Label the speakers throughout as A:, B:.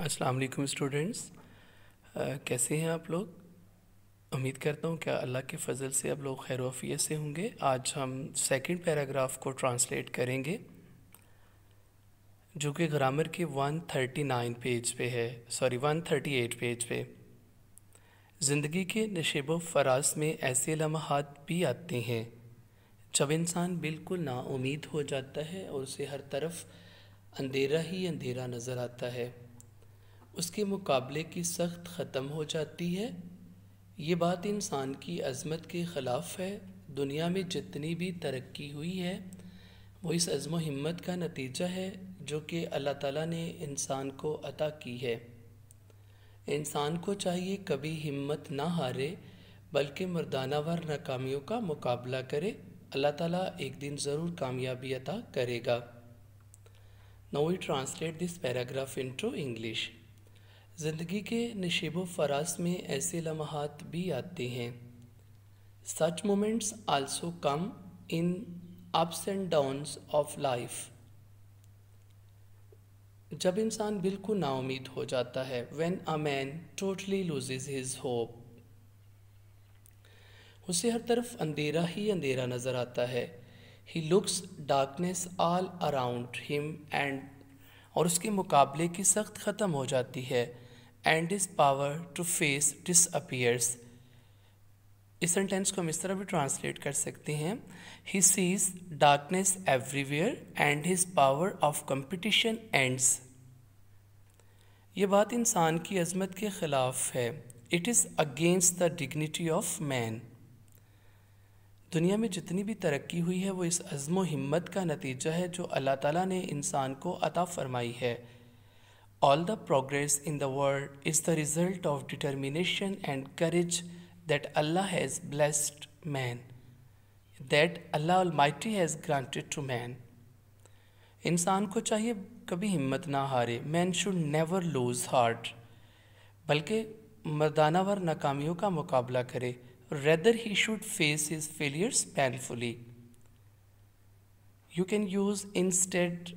A: अस्सलाम वालेकुम स्टूडेंट्स कैसे हैं आप लोग उम्मीद करता हूँ क्या अल्लाह के फजल से आप लोग खैर वफियत से होंगे आज हम सेकंड पैराग्राफ को ट्रांसलेट करेंगे जो कि ग्रामर के 139 पेज पे है सॉरी 138 पेज पे ज़िंदगी के नशेब फराज में ऐसे लम्हात भी आते हैं जब इंसान बिल्कुल नाउमीद हो जाता है और उसे हर तरफ अंधेरा ही अंधेरा नज़र आता है उसके मुकाबले की सख्त ख़त्म हो जाती है ये बात इंसान की अज़मत के ख़िलाफ़ है दुनिया में जितनी भी तरक्की हुई है वो इस अज़म हिम्मत का नतीजा है जो कि अल्लाह ताला ने इंसान को अता की है इंसान को चाहिए कभी हिम्मत ना हारे बल्कि मर्दानावर नाकामियों का मुकाबला करे अल्लाह ताला एक दिन ज़रूर कामयाबी अता करेगा now we translate this paragraph into English ज़िंदगी के नशेब फराज में ऐसे लम्हात भी आते हैं such moments also come in ups and downs of life जब इंसान बिल्कुल नाउमीद हो जाता है when a man totally loses his hope उसे हर तरफ अंधेरा ही अंधेरा नज़र आता है he looks darkness all around him and और उसके मुकाबले की सख्त ख़त्म हो जाती है and his power to face disappears इस सेंटेंस को हम इस तरह भी ट्रांसलेट कर सकते हैं ही sees darkness everywhere and his power of competition ends ये बात इंसान की अजमत के ख़िलाफ़ है it is against the dignity of man दुनिया में जितनी भी तरक्की हुई है वो इस अज़म हिम्मत का नतीजा है जो अल्लाह ताला ने इंसान को अता फरमाई है All the progress in the world is the result of determination and courage that Allah has blessed man, that Allah Almighty has granted to man. Insan ko chahiye kabhi himmat na hare. Man should never lose heart. Balke madanavar nakamiyon ka mukabla kare. Rather he should face his failures painfully. You can use instead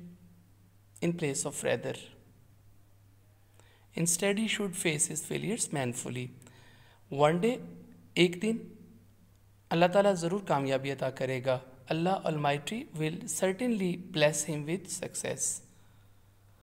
A: in place of rather. Instead, he should face his failures manfully one day एक दिन अल्लाह ताला ज़रूर कामयाबी अदा करेगा Allah almighty will certainly bless him with success